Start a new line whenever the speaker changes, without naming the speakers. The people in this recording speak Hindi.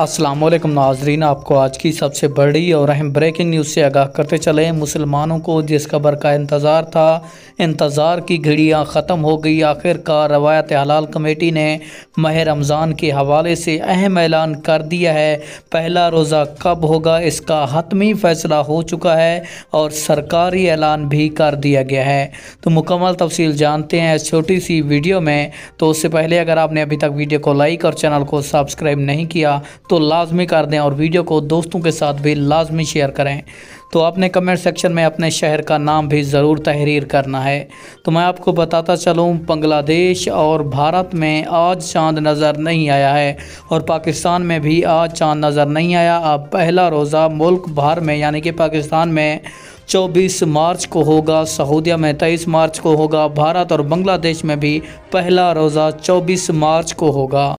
असलम नाजरीन आपको आज की सबसे बड़ी और अहम ब्रेकिंग न्यूज़ से आगाह करते चले मुसलमानों को जिस खबर का इंतज़ार था इंतज़ार की घड़ियाँ ख़त्म हो गई आखिरकार रवायत हलाल कमेटी ने माह रमज़ान के हवाले से अहम ऐलान कर दिया है पहला रोज़ा कब होगा इसका हतमी फ़ैसला हो चुका है और सरकारी ऐलान भी कर दिया गया है तो मुकम्मल तफसील जानते हैं इस छोटी सी वीडियो में तो उससे पहले अगर आपने अभी तक वीडियो को लाइक और चैनल को सब्सक्राइब नहीं किया तो लाजमी कर दें और वीडियो को दोस्तों के साथ भी लाजमी शेयर करें तो आपने कमेंट सेक्शन में अपने शहर का नाम भी ज़रूर तहरीर करना है तो मैं आपको बताता चलूँ बांग्लादेश और भारत में आज चांद नज़र नहीं आया है और पाकिस्तान में भी आज चांद नज़र नहीं आया अब पहला रोज़ा मुल्क भर में यानी कि पाकिस्तान में 24 मार्च को होगा सऊदीया में 23 मार्च को होगा भारत और बांग्लादेश में भी पहला रोज़ा 24 मार्च को होगा